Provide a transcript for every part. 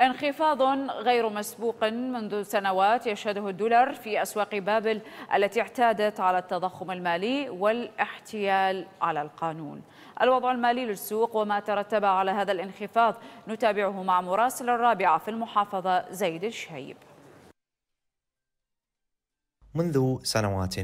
انخفاض غير مسبوق منذ سنوات يشهده الدولار في أسواق بابل التي اعتادت على التضخم المالي والاحتيال على القانون الوضع المالي للسوق وما ترتب على هذا الانخفاض نتابعه مع مراسل الرابعة في المحافظة زيد الشهيب منذ سنوات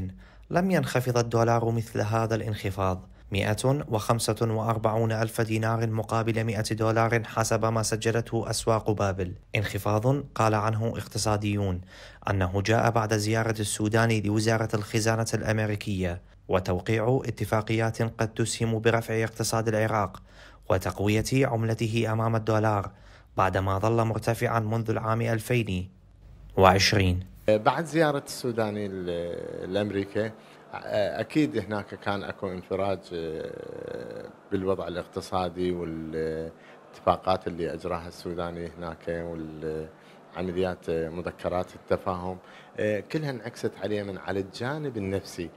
لم ينخفض الدولار مثل هذا الانخفاض 145 ألف دينار مقابل 100 دولار حسب ما سجلته أسواق بابل انخفاض قال عنه اقتصاديون أنه جاء بعد زيارة السودان لوزارة الخزانة الأمريكية وتوقيع اتفاقيات قد تسهم برفع اقتصاد العراق وتقوية عملته أمام الدولار بعدما ظل مرتفعا منذ العام 2020 بعد زيارة السوداني الأمريكي اكيد هناك كان اكو انفراج آه، بالوضع الاقتصادي والاتفاقات اللي اجراها السوداني هناك والعمليات آه، مذكرات التفاهم آه، كلها انعكست عليه من على الجانب النفسي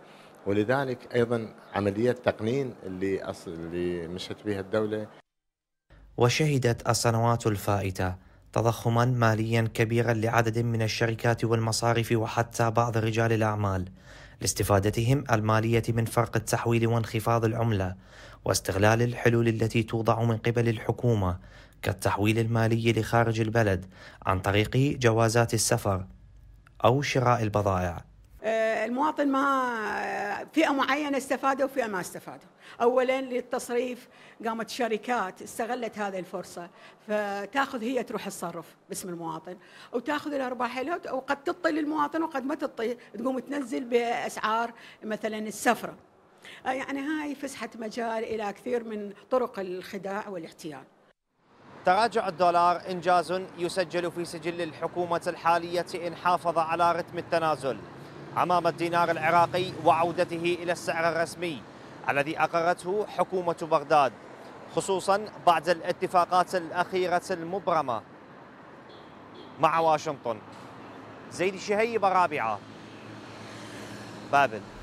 ولذلك ايضا عمليه تقنين اللي أصل اللي مشت بها الدوله وشهدت السنوات الفائته تضخما ماليا كبيرا لعدد من الشركات والمصارف وحتى بعض رجال الاعمال لاستفادتهم المالية من فرق التحويل وانخفاض العملة واستغلال الحلول التي توضع من قبل الحكومة كالتحويل المالي لخارج البلد عن طريق جوازات السفر أو شراء البضائع المواطن ما فئه معينه استفادوا وفئه ما استفادوا اولا للتصريف قامت شركات استغلت هذه الفرصه فتاخذ هي تروح تصرف باسم المواطن وتاخذ الارباح لها وقد تطي للمواطن وقد ما تطي تقوم تنزل باسعار مثلا السفره آه، يعني هاي فسحه مجال الى كثير من طرق الخداع والاحتيال تراجع الدولار إنجاز يسجل في سجل الحكومة الحالية إن حافظ على رتم التنازل أمام الدينار العراقي وعودته إلى السعر الرسمي الذي أقرته حكومة بغداد خصوصا بعد الاتفاقات الأخيرة المبرمة مع واشنطن زيد الشهيب رابعة بابل